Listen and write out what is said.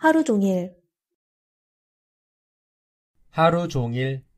하루 종일 하루 종일